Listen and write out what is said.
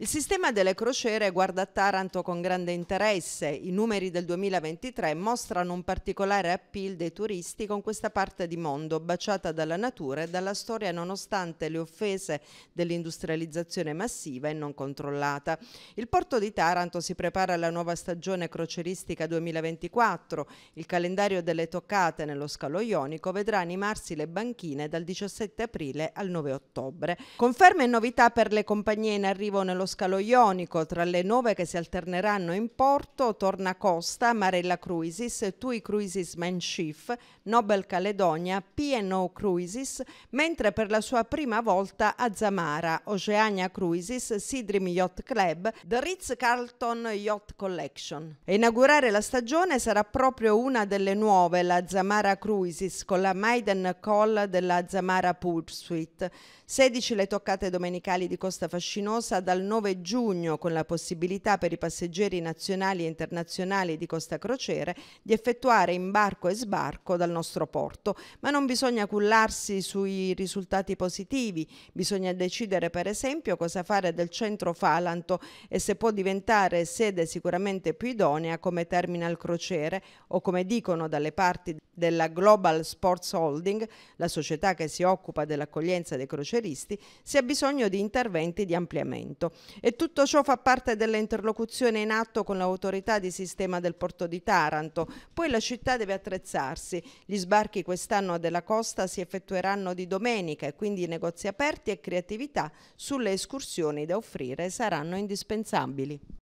Il sistema delle crociere guarda Taranto con grande interesse. I numeri del 2023 mostrano un particolare appeal dei turisti con questa parte di mondo baciata dalla natura e dalla storia nonostante le offese dell'industrializzazione massiva e non controllata. Il porto di Taranto si prepara alla nuova stagione croceristica 2024. Il calendario delle toccate nello scalo ionico vedrà animarsi le banchine dal 17 aprile al 9 ottobre. Conferme e novità per le compagnie in arrivo nello scalo ionico tra le nove che si alterneranno in porto Torna Costa, Marella Cruises, TUI Cruises Manship, Nobel Caledonia, P&O Cruises, mentre per la sua prima volta a Zamara, Oceania Cruises, Sidrim Yacht Club, The Ritz Carlton Yacht Collection. E inaugurare la stagione sarà proprio una delle nuove, la Zamara Cruises, con la Maiden Call della Zamara Pursuit. 16 le toccate domenicali di Costa Fascinosa dal 9 9 giugno con la possibilità per i passeggeri nazionali e internazionali di Costa Crociere di effettuare imbarco e sbarco dal nostro porto, ma non bisogna cullarsi sui risultati positivi, bisogna decidere per esempio cosa fare del centro Falanto e se può diventare sede sicuramente più idonea come terminal crociere o come dicono dalle parti della Global Sports Holding, la società che si occupa dell'accoglienza dei croceristi, si ha bisogno di interventi di ampliamento. E tutto ciò fa parte dell'interlocuzione in atto con l'autorità di sistema del porto di Taranto. Poi la città deve attrezzarsi. Gli sbarchi quest'anno della costa si effettueranno di domenica e quindi negozi aperti e creatività sulle escursioni da offrire saranno indispensabili.